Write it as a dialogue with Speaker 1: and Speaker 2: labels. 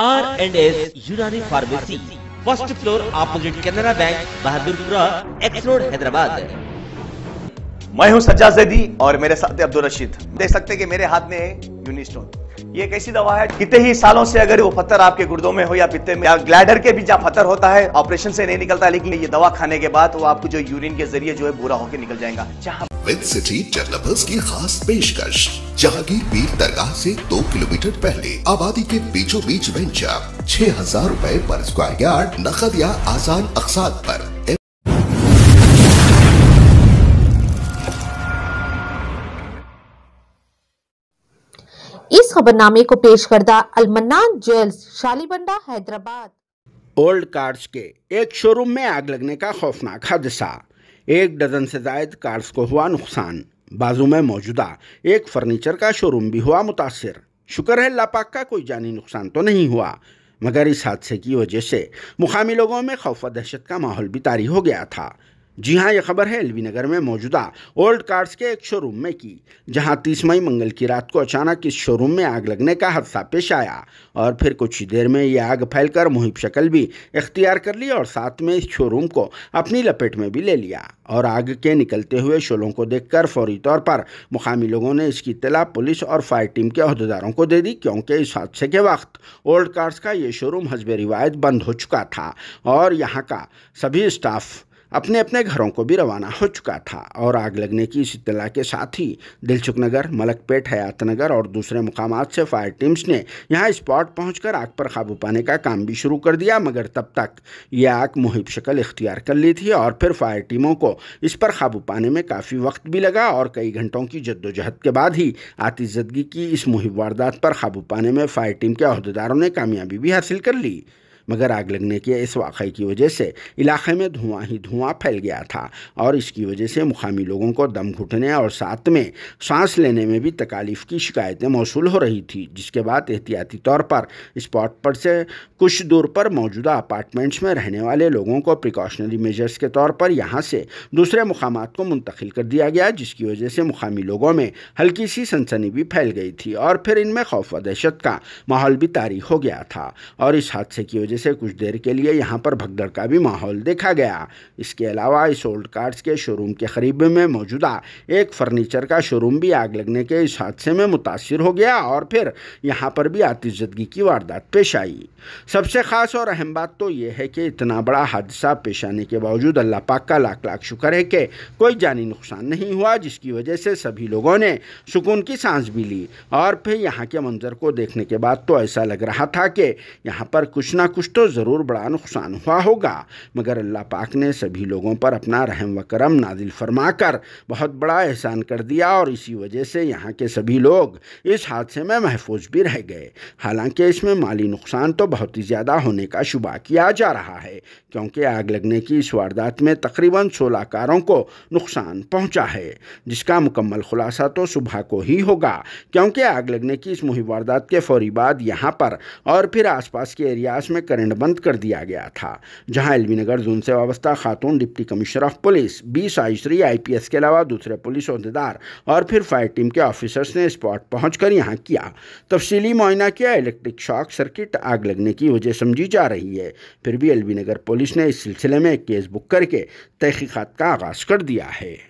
Speaker 1: are and S Unani pharmacy first floor opposite Canara bank Bahadurpura X road Hyderabad मैं हूं सज्जा जैदी और मेरे साथ है अब्दुल रशीद देख सकते हैं कि मेरे हाथ में है यूनिस्टोन ये एक ऐसी दवा है कितने ही सालों से अगर वो पत्थर आपके गुर्दों में हो या पित्ते में या ग्लैडर के भी जहाँ पत्थर होता है ऑपरेशन से नहीं निकलता लेकिन ये दवा खाने के बाद वो आपको जो यूरिन के जरिए जो है बुरा होकर निकल जाएगा जहाँ विद सिटी डेवलपर्स की खास पेशकश जहांगीर पीर दरगाह से दो किलोमीटर पहले आबादी के बीचों बीच वेंचर छह हजार रूपए पर स्क्वायर यार्ड नकद या आसान अकसाद पर इस खबरनामे को पेश करदा Almanna jewels Shalibanda Hyderabad old cars के एक शोरूम में आग लगने का खौफनाक हादसा एक डजन से जायद कार्स को हुआ नुकसान बाजू में मौजूदा एक फर्नीचर का शोरूम भी हुआ मुतासर शुक्र है लापाक का कोई जानी नुकसान तो नहीं हुआ मगर इस हादसे की वजह से मुकामी लोगों में खौफ दहशत का माहौल भी तारी हो गया था जी हाँ यह खबर है एलवी नगर में मौजूदा ओल्ड कार्स के एक शोरूम में की जहां 30 मई मंगल की रात को अचानक इस शोरूम में आग लगने का हादसा पेश आया और फिर कुछ ही देर में यह आग फैलकर मुहिब शक्ल भी इख्तियार कर ली और साथ में इस शोरूम को अपनी लपेट में भी ले लिया और आग के निकलते हुए शोलों को देखकर फौरी तौर पर मुकामी लोगों ने इसकी इतला पुलिस और फायर टीम के अहदेदारों को दे दी क्योंकि इस हादसे के वक्त ओल्ड कार्स का ये शोरूम हजब रिवायत बंद हो चुका था और यहाँ का सभी स्टाफ अपने अपने घरों को भी रवाना हो चुका था और आग लगने की इस इतला के साथ ही दिलचुक नगर मलकपेट हयात नगर और दूसरे मुकाम से फायर टीम्स ने यहाँ स्पॉट पहुंचकर आग पर काबू पाने का काम भी शुरू कर दिया मगर तब तक ये आग मुहिब शक्ल इख्तियार कर ली थी और फिर फायर टीमों को इस पर काबू पाने में काफ़ी वक्त भी लगा और कई घंटों की जद्दोजहद के बाद ही आतिजदगी की इस मुहिब वारदात पर काबू पाने में फायर टीम के अहदेदारों ने कामयाबी भी हासिल कर ली मगर आग लगने के इस वाक़े की वजह से इलाके में धुआं ही धुआं फैल गया था और इसकी वजह से मुकामी लोगों को दम घुटने और साथ में सांस लेने में भी तकालीफ की शिकायतें मौसू हो रही थी जिसके बाद एहतियाती तौर पर स्पॉट पर से कुछ दूर पर मौजूदा अपार्टमेंट्स में रहने वाले लोगों को प्रिकॉशनरी मेजर्स के तौर पर यहाँ से दूसरे मुकाम को मुंतकिल कर दिया गया जिसकी वजह से मुकामी लोगों में हल्की सी सनसनी भी फैल गई थी और फिर इनमें खौफ व दहशत का माहौल भी तारी हो गया था और इस हादसे की वजह से कुछ देर के लिए यहां पर भगदड़ का भी माहौल देखा गया इसके अलावा इस ओल्ड कार्ड्स के शोरूम के करीब में मौजूदा एक फर्नीचर का शोरूम भी आग लगने के इस हादसे में मुतासर हो गया और फिर यहाँ पर भी आतिशदगी की वारदात पेश आई सबसे ख़ास और अहम बात तो ये है कि इतना बड़ा हादसा पेश आने के बावजूद अल्लाह पाक का लाख लाख शुक्र है कि कोई जानी नुकसान नहीं हुआ जिसकी वजह से सभी लोगों ने सुकून की सांस भी ली और फिर यहाँ के मंजर को देखने के बाद तो ऐसा लग रहा था कि यहाँ पर कुछ ना कुछ कुछ तो ज़रूर बड़ा नुकसान हुआ होगा मगर अल्लाह पाक ने सभी लोगों पर अपना रहम व करम नाजिल फरमा कर बहुत बड़ा एहसान कर दिया और इसी वजह से यहाँ के सभी लोग इस हादसे में महफूज भी रह गए हालांकि इसमें माली नुकसान तो बहुत ही ज़्यादा होने का शुबा किया जा रहा है क्योंकि आग लगने की इस वारदात में तकरीबन सोलह कारों को नुकसान पहुँचा है जिसका मुकम्मल खुलासा तो सुबह को ही होगा क्योंकि आग लगने की इस मुहिम वारदात के फौरी बाद यहाँ पर और फिर आसपास के एरियाज में करंट करंट बंद कर दिया गया था जहां एल नगर जोन से वाबस्ता खातून डिप्टी कमिश्नर ऑफ पुलिस बीस आयुश्री आई के अलावा दूसरे पुलिस अहदेदार और फिर फायर टीम के ऑफिसर्स ने स्पॉट पहुंचकर यहां किया तफसीली मुआयना किया इलेक्ट्रिक शॉक सर्किट आग लगने की वजह समझी जा रही है फिर भी एल नगर पुलिस ने इस सिलसिले में केस बुक करके तहकीकत का आगाज़ कर दिया है